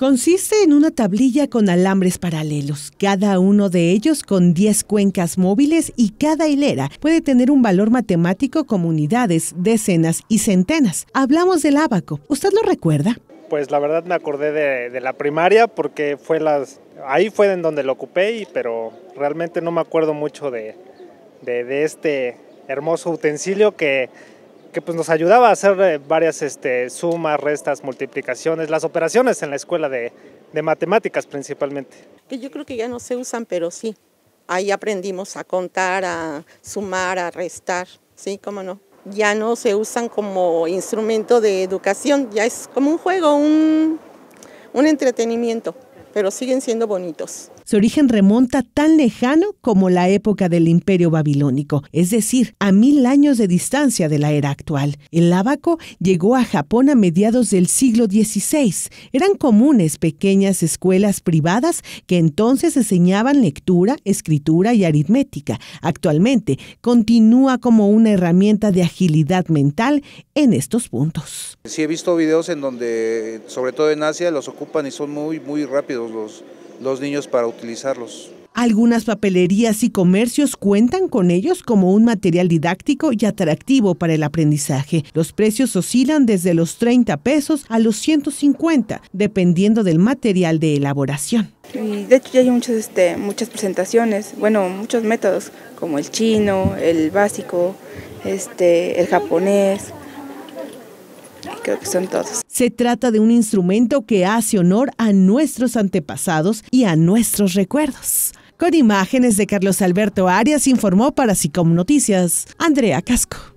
Consiste en una tablilla con alambres paralelos, cada uno de ellos con 10 cuencas móviles y cada hilera puede tener un valor matemático como unidades, decenas y centenas. Hablamos del abaco. ¿Usted lo recuerda? Pues la verdad me acordé de, la primaria porque fue las, ahí fue en donde lo ocupé, pero realmente no me acuerdo mucho de, de este hermoso utensilio que que pues nos ayudaba a hacer eh, varias este, sumas, restas, multiplicaciones, las operaciones en la escuela de, matemáticas principalmente. Que yo creo que ya no se usan, pero sí, ahí aprendimos a contar, a sumar, a restar, ¿sí? ¿Cómo no? Ya no se usan como instrumento de educación, ya es como un juego, un entretenimiento pero siguen siendo bonitos. Su origen remonta tan lejano como la época del imperio babilónico, es decir, a mil años de distancia de la era actual. El abaco llegó a Japón a mediados del siglo XVI. Eran comunes pequeñas escuelas privadas que entonces enseñaban lectura, escritura y aritmética. Actualmente continúa como una herramienta de agilidad mental en estos puntos. Sí he visto videos en donde, sobre todo en Asia, los ocupan y son muy, muy rápidos los, los niños para utilizarlos. Algunas papelerías y comercios cuentan con ellos como un material didáctico y atractivo para el aprendizaje. Los precios oscilan desde los 30 pesos a los 150, dependiendo del material de elaboración. de hecho ya hay muchos, este, muchas presentaciones, bueno, muchos métodos, como el chino, el básico, este, el japonés, creo que son todos. Se trata de un instrumento que hace honor a nuestros antepasados y a nuestros recuerdos. Con imágenes de Carlos Alberto Arias informó para SICOM Noticias, Andrea Casco.